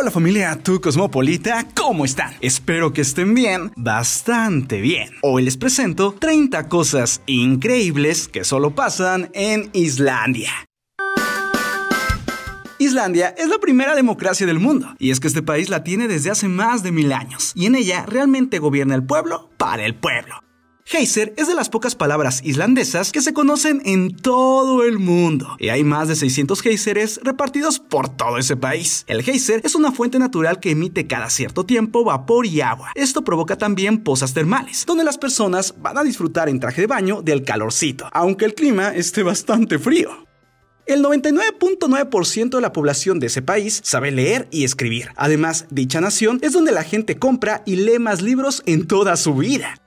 Hola familia tu cosmopolita, ¿cómo están? Espero que estén bien, bastante bien. Hoy les presento 30 cosas increíbles que solo pasan en Islandia. Islandia es la primera democracia del mundo, y es que este país la tiene desde hace más de mil años, y en ella realmente gobierna el pueblo para el pueblo. Geyser es de las pocas palabras islandesas que se conocen en todo el mundo, y hay más de 600 geysers repartidos por todo ese país. El geyser es una fuente natural que emite cada cierto tiempo vapor y agua. Esto provoca también pozas termales, donde las personas van a disfrutar en traje de baño del calorcito, aunque el clima esté bastante frío. El 99.9% de la población de ese país sabe leer y escribir. Además, dicha nación es donde la gente compra y lee más libros en toda su vida.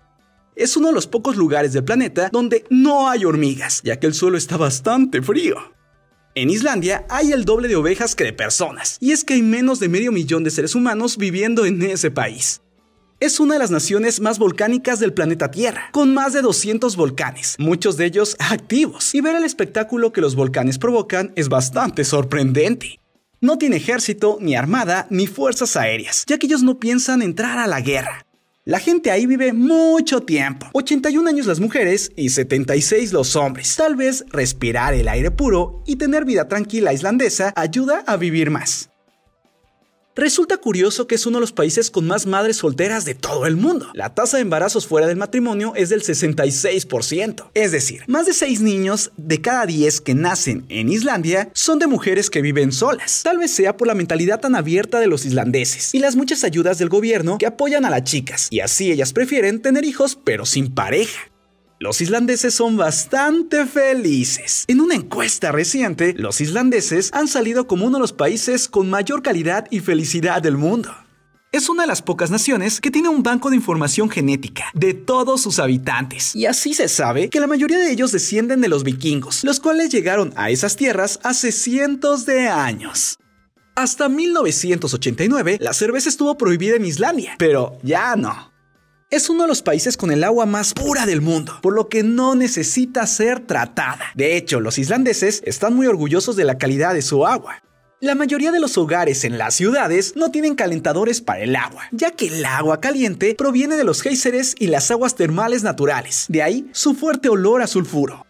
Es uno de los pocos lugares del planeta donde no hay hormigas, ya que el suelo está bastante frío. En Islandia hay el doble de ovejas que de personas, y es que hay menos de medio millón de seres humanos viviendo en ese país. Es una de las naciones más volcánicas del planeta Tierra, con más de 200 volcanes, muchos de ellos activos, y ver el espectáculo que los volcanes provocan es bastante sorprendente. No tiene ejército, ni armada, ni fuerzas aéreas, ya que ellos no piensan entrar a la guerra. La gente ahí vive mucho tiempo. 81 años las mujeres y 76 los hombres. Tal vez respirar el aire puro y tener vida tranquila islandesa ayuda a vivir más. Resulta curioso que es uno de los países con más madres solteras de todo el mundo. La tasa de embarazos fuera del matrimonio es del 66%. Es decir, más de 6 niños de cada 10 que nacen en Islandia son de mujeres que viven solas. Tal vez sea por la mentalidad tan abierta de los islandeses y las muchas ayudas del gobierno que apoyan a las chicas. Y así ellas prefieren tener hijos pero sin pareja los islandeses son bastante felices. En una encuesta reciente, los islandeses han salido como uno de los países con mayor calidad y felicidad del mundo. Es una de las pocas naciones que tiene un banco de información genética de todos sus habitantes. Y así se sabe que la mayoría de ellos descienden de los vikingos, los cuales llegaron a esas tierras hace cientos de años. Hasta 1989, la cerveza estuvo prohibida en Islandia, pero ya no. Es uno de los países con el agua más pura del mundo, por lo que no necesita ser tratada. De hecho, los islandeses están muy orgullosos de la calidad de su agua. La mayoría de los hogares en las ciudades no tienen calentadores para el agua, ya que el agua caliente proviene de los géiseres y las aguas termales naturales, de ahí su fuerte olor a sulfuro.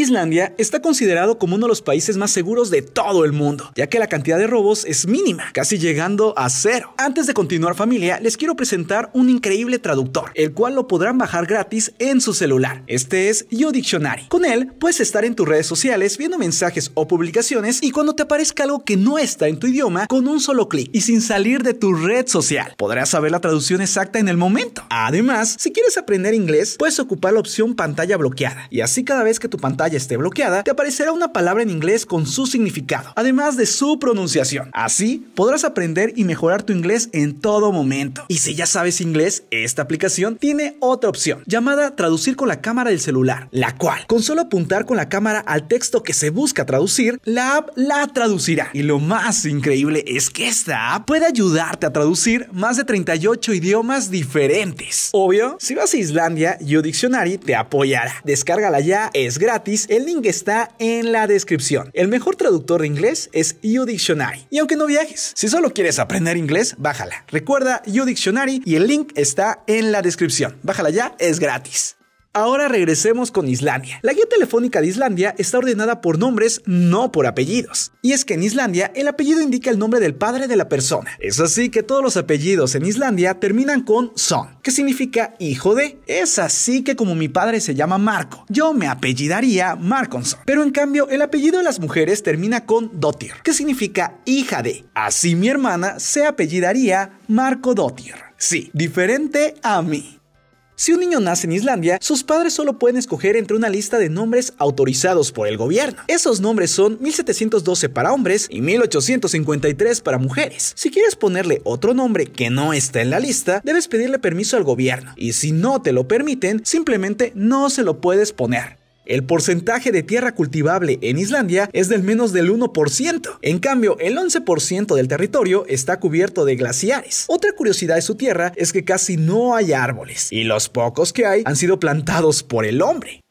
Islandia está considerado como uno de los países más seguros de todo el mundo, ya que la cantidad de robos es mínima, casi llegando a cero. Antes de continuar familia, les quiero presentar un increíble traductor, el cual lo podrán bajar gratis en su celular. Este es Yo Dictionary. Con él puedes estar en tus redes sociales viendo mensajes o publicaciones y cuando te aparezca algo que no está en tu idioma, con un solo clic y sin salir de tu red social, podrás saber la traducción exacta en el momento. Además, si quieres aprender inglés, puedes ocupar la opción pantalla bloqueada y así cada vez que tu pantalla ya esté bloqueada, te aparecerá una palabra en inglés con su significado, además de su pronunciación. Así podrás aprender y mejorar tu inglés en todo momento. Y si ya sabes inglés, esta aplicación tiene otra opción, llamada traducir con la cámara del celular, la cual, con solo apuntar con la cámara al texto que se busca traducir, la app la traducirá. Y lo más increíble es que esta app puede ayudarte a traducir más de 38 idiomas diferentes. Obvio, si vas a Islandia, Yo Dictionary te apoyará. Descárgala ya, es gratis el link está en la descripción. El mejor traductor de inglés es YouDictionary. Y aunque no viajes, si solo quieres aprender inglés, bájala. Recuerda YouDictionary y el link está en la descripción. Bájala ya, es gratis. Ahora regresemos con Islandia. La guía telefónica de Islandia está ordenada por nombres, no por apellidos. Y es que en Islandia el apellido indica el nombre del padre de la persona. Es así que todos los apellidos en Islandia terminan con son, que significa hijo de. Es así que como mi padre se llama Marco, yo me apellidaría Markonson. Pero en cambio el apellido de las mujeres termina con Dotir, que significa hija de. Así mi hermana se apellidaría Marco Dotir. Sí, diferente a mí. Si un niño nace en Islandia, sus padres solo pueden escoger entre una lista de nombres autorizados por el gobierno. Esos nombres son 1712 para hombres y 1853 para mujeres. Si quieres ponerle otro nombre que no está en la lista, debes pedirle permiso al gobierno y si no te lo permiten, simplemente no se lo puedes poner. El porcentaje de tierra cultivable en Islandia es del menos del 1%. En cambio, el 11% del territorio está cubierto de glaciares. Otra curiosidad de su tierra es que casi no hay árboles, y los pocos que hay han sido plantados por el hombre.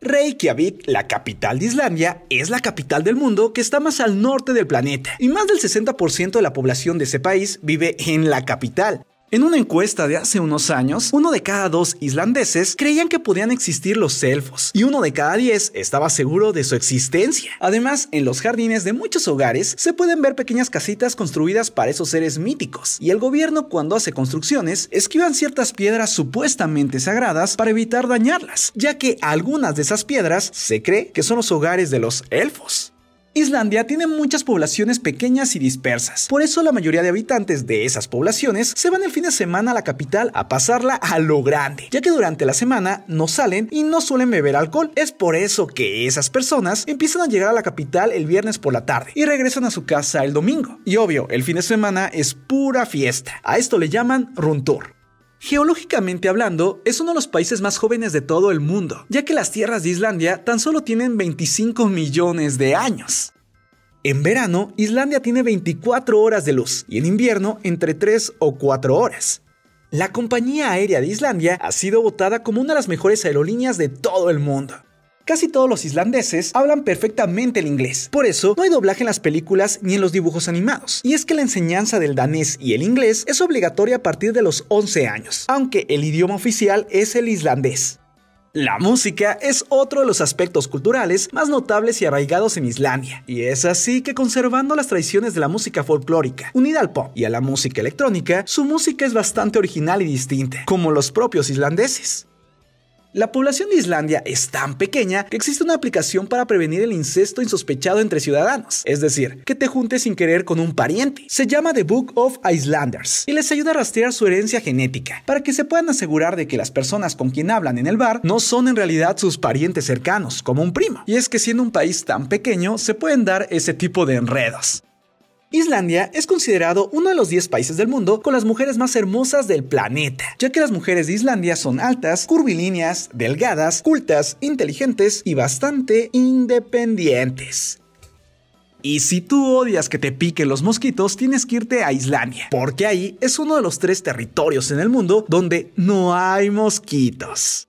Reykjavik, la capital de Islandia, es la capital del mundo que está más al norte del planeta, y más del 60% de la población de ese país vive en la capital. En una encuesta de hace unos años, uno de cada dos islandeses creían que podían existir los elfos y uno de cada diez estaba seguro de su existencia. Además, en los jardines de muchos hogares se pueden ver pequeñas casitas construidas para esos seres míticos y el gobierno cuando hace construcciones esquivan ciertas piedras supuestamente sagradas para evitar dañarlas, ya que algunas de esas piedras se cree que son los hogares de los elfos. Islandia tiene muchas poblaciones pequeñas y dispersas, por eso la mayoría de habitantes de esas poblaciones se van el fin de semana a la capital a pasarla a lo grande, ya que durante la semana no salen y no suelen beber alcohol. Es por eso que esas personas empiezan a llegar a la capital el viernes por la tarde y regresan a su casa el domingo. Y obvio, el fin de semana es pura fiesta. A esto le llaman runtour. Geológicamente hablando, es uno de los países más jóvenes de todo el mundo, ya que las tierras de Islandia tan solo tienen 25 millones de años. En verano, Islandia tiene 24 horas de luz y en invierno entre 3 o 4 horas. La compañía aérea de Islandia ha sido votada como una de las mejores aerolíneas de todo el mundo. Casi todos los islandeses hablan perfectamente el inglés, por eso no hay doblaje en las películas ni en los dibujos animados. Y es que la enseñanza del danés y el inglés es obligatoria a partir de los 11 años, aunque el idioma oficial es el islandés. La música es otro de los aspectos culturales más notables y arraigados en Islandia, y es así que conservando las tradiciones de la música folclórica, unida al pop y a la música electrónica, su música es bastante original y distinta, como los propios islandeses. La población de Islandia es tan pequeña que existe una aplicación para prevenir el incesto insospechado entre ciudadanos, es decir, que te juntes sin querer con un pariente. Se llama The Book of Islanders y les ayuda a rastrear su herencia genética para que se puedan asegurar de que las personas con quien hablan en el bar no son en realidad sus parientes cercanos, como un primo. Y es que siendo un país tan pequeño se pueden dar ese tipo de enredos. Islandia es considerado uno de los 10 países del mundo con las mujeres más hermosas del planeta, ya que las mujeres de Islandia son altas, curvilíneas, delgadas, cultas, inteligentes y bastante independientes. Y si tú odias que te piquen los mosquitos, tienes que irte a Islandia, porque ahí es uno de los tres territorios en el mundo donde no hay mosquitos.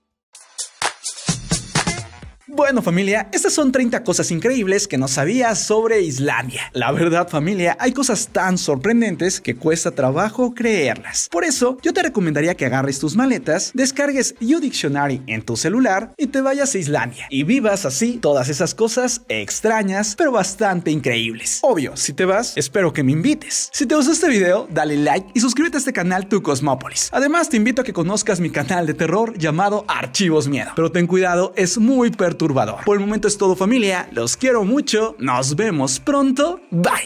Bueno familia, estas son 30 cosas increíbles que no sabías sobre Islandia. La verdad familia, hay cosas tan sorprendentes que cuesta trabajo creerlas. Por eso, yo te recomendaría que agarres tus maletas, descargues You Dictionary en tu celular y te vayas a Islandia y vivas así todas esas cosas extrañas pero bastante increíbles. Obvio, si te vas, espero que me invites. Si te gustó este video, dale like y suscríbete a este canal Tu Cosmópolis. Además, te invito a que conozcas mi canal de terror llamado Archivos Miedo. Pero ten cuidado, es muy perturbador por el momento es todo familia, los quiero mucho, nos vemos pronto, bye.